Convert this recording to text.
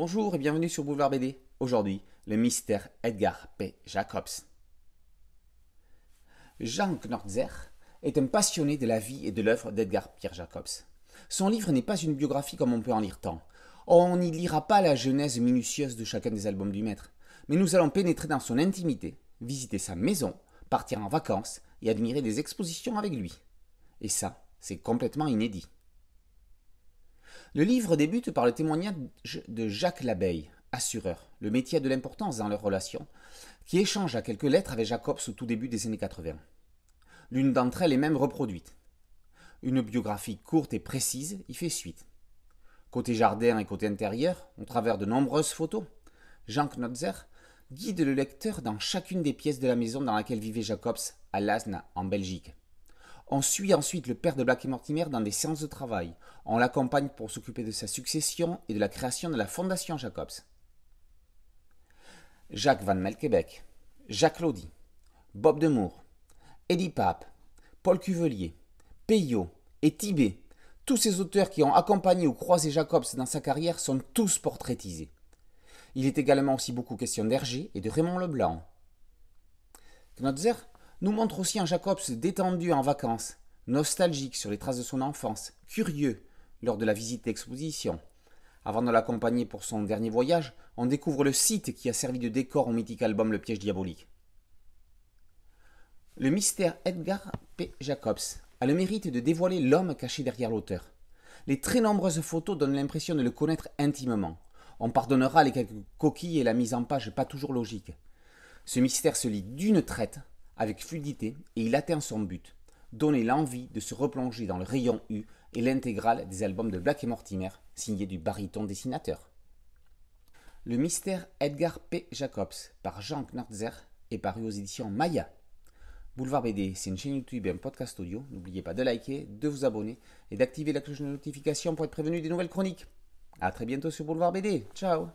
Bonjour et bienvenue sur Boulevard BD. Aujourd'hui, le mystère Edgar P. Jacobs. Jean Knortzer est un passionné de la vie et de l'œuvre d'Edgar Pierre Jacobs. Son livre n'est pas une biographie comme on peut en lire tant. On n'y lira pas la genèse minutieuse de chacun des albums du maître, mais nous allons pénétrer dans son intimité, visiter sa maison, partir en vacances et admirer des expositions avec lui. Et ça, c'est complètement inédit. Le livre débute par le témoignage de Jacques l'abeille, assureur, le métier a de l'importance dans leur relation, qui échange à quelques lettres avec Jacobs au tout début des années 80. L'une d'entre elles est même reproduite. Une biographie courte et précise y fait suite. Côté jardin et côté intérieur, au travers de nombreuses photos, Jean Knotzer guide le lecteur dans chacune des pièces de la maison dans laquelle vivait Jacobs à Lasne, en Belgique. On suit ensuite le père de Black et Mortimer dans des séances de travail. On l'accompagne pour s'occuper de sa succession et de la création de la fondation Jacobs. Jacques Van Melkebeck, Jacques Lodi, Bob Demour, Eddie Pape, Paul Cuvelier, Peyo et Tibet, tous ces auteurs qui ont accompagné ou croisé Jacobs dans sa carrière sont tous portraitisés. Il est également aussi beaucoup question d'Hergé et de Raymond Leblanc. Knotzer nous montre aussi un Jacobs détendu en vacances, nostalgique sur les traces de son enfance, curieux lors de la visite d'exposition. Avant de l'accompagner pour son dernier voyage, on découvre le site qui a servi de décor au mythique album Le Piège Diabolique. Le mystère Edgar P. Jacobs a le mérite de dévoiler l'homme caché derrière l'auteur. Les très nombreuses photos donnent l'impression de le connaître intimement. On pardonnera les quelques coquilles et la mise en page pas toujours logique. Ce mystère se lit d'une traite avec fluidité et il atteint son but, donner l'envie de se replonger dans le rayon U et l'intégrale des albums de Black et Mortimer, signés du baryton dessinateur. Le mystère Edgar P. Jacobs par Jean Knortzer est paru aux éditions Maya. Boulevard BD, c'est une chaîne YouTube et un podcast audio. N'oubliez pas de liker, de vous abonner et d'activer la cloche de notification pour être prévenu des nouvelles chroniques. A très bientôt sur Boulevard BD. Ciao